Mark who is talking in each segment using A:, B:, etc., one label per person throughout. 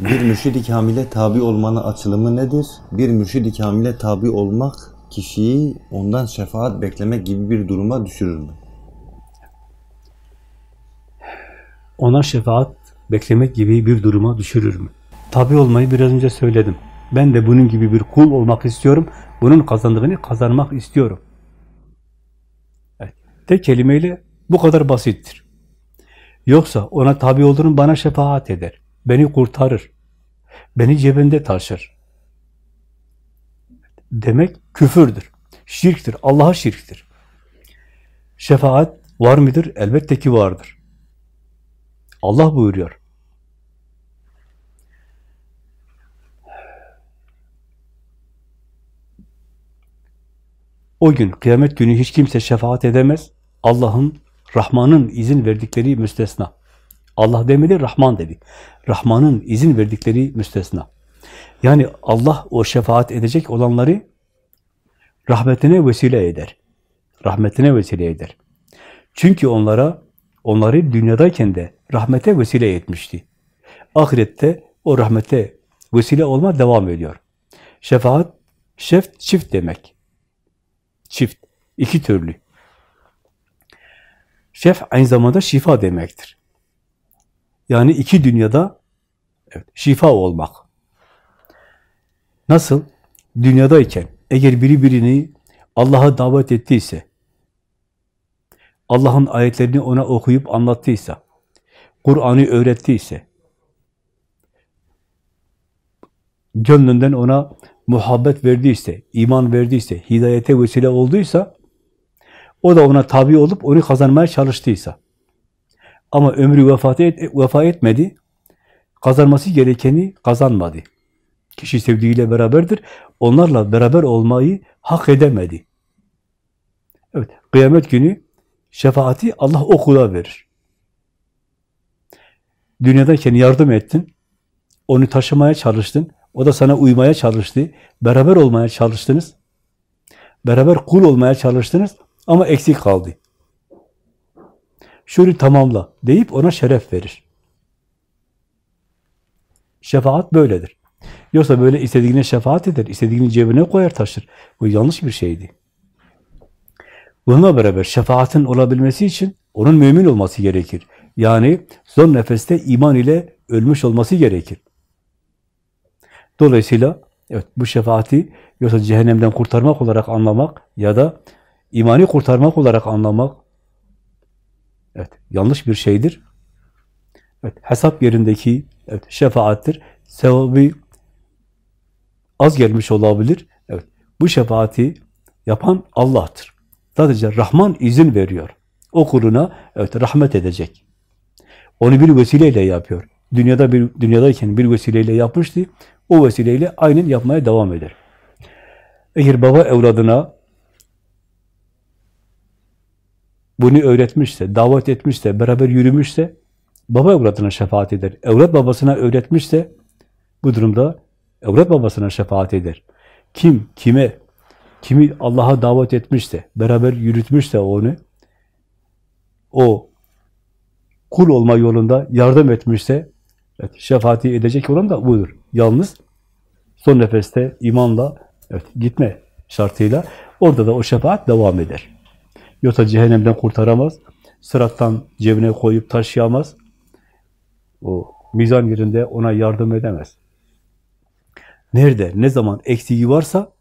A: Bir mürşidi kamile tabi olmanın açılımı nedir? Bir mürşidi kamile tabi olmak kişiyi ondan şefaat beklemek gibi bir duruma düşürür mü? Ona şefaat beklemek gibi bir duruma düşürür mü? Tabi olmayı biraz önce söyledim. Ben de bunun gibi bir kul olmak istiyorum. Bunun kazandığını kazanmak istiyorum. Tek kelimeyle bu kadar basittir. Yoksa ona tabi olduğunu bana şefaat eder beni kurtarır, beni cebinde taşır. Demek küfürdür, şirktir, Allah'a şirktir. Şefaat var mıdır? Elbette ki vardır. Allah buyuruyor. O gün, kıyamet günü hiç kimse şefaat edemez. Allah'ın, Rahman'ın izin verdikleri müstesna. Allah demedi, Rahman dedi. Rahman'ın izin verdikleri müstesna. Yani Allah o şefaat edecek olanları rahmetine vesile eder. Rahmetine vesile eder. Çünkü onlara, onları dünyadayken de rahmete vesile etmişti. Ahirette o rahmete vesile olma devam ediyor. Şefaat, şeft, çift demek. Çift, iki türlü. Şef aynı zamanda şifa demektir. Yani iki dünyada evet, şifa olmak. Nasıl? Dünyadayken eğer biri birini Allah'a davet ettiyse, Allah'ın ayetlerini ona okuyup anlattıysa, Kur'an'ı öğrettiyse, gönlünden ona muhabbet verdiyse, iman verdiyse, hidayete vesile olduysa, o da ona tabi olup onu kazanmaya çalıştıysa, ama ömrü vefat, et, vefa etmedi. Kazanması gerekeni kazanmadı. Kişi sevdiğiyle beraberdir. Onlarla beraber olmayı hak edemedi. Evet, kıyamet günü şefaati Allah o kula verir. Dünyadayken yardım ettin, onu taşımaya çalıştın, o da sana uymaya çalıştı, beraber olmaya çalıştınız, beraber kul olmaya çalıştınız ama eksik kaldı şunu tamamla deyip ona şeref verir. Şefaat böyledir. Yoksa böyle istediğine şefaat eder, istediğini cebine koyar taşır. Bu yanlış bir şeydi. Bununla beraber şefaatin olabilmesi için onun mümin olması gerekir. Yani son nefeste iman ile ölmüş olması gerekir. Dolayısıyla evet bu şefaati yoksa cehennemden kurtarmak olarak anlamak ya da imanı kurtarmak olarak anlamak Evet, yanlış bir şeydir. Evet, hesap yerindeki evet, şefaattir. Sevabı az gelmiş olabilir. Evet, bu şefaati yapan Allah'tır. Sadece Rahman izin veriyor. O kuruna evet rahmet edecek. Onu bir vesileyle yapıyor. Dünyada bir dünyadayken bir vesileyle yapmıştı. O vesileyle aynen yapmaya devam eder. Eğer baba evladına bunu öğretmişse, davet etmişse, beraber yürümüşse, baba evlatına şefaat eder. Evlat babasına öğretmişse, bu durumda evlat babasına şefaat eder. Kim, kime, kimi Allah'a davet etmişse, beraber yürütmüşse onu, o kul olma yolunda yardım etmişse, evet, şefaati edecek olan da budur. Yalnız son nefeste imanla, evet, gitme şartıyla, orada da o şefaat devam eder. Yoksa cehennemden kurtaramaz. Sırattan cebine koyup taşıyamaz. O mizan yerinde ona yardım edemez. Nerede, ne zaman eksiği varsa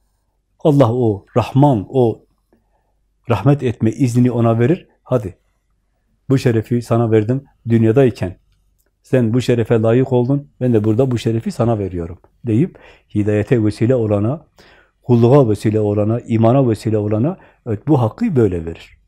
A: Allah o Rahman, o rahmet etme iznini ona verir. Hadi bu şerefi sana verdim dünyadayken. Sen bu şerefe layık oldun, ben de burada bu şerefi sana veriyorum deyip hidayete vesile olana, kulluğa vesile olana, imana vesile olana evet bu hakkı böyle verir.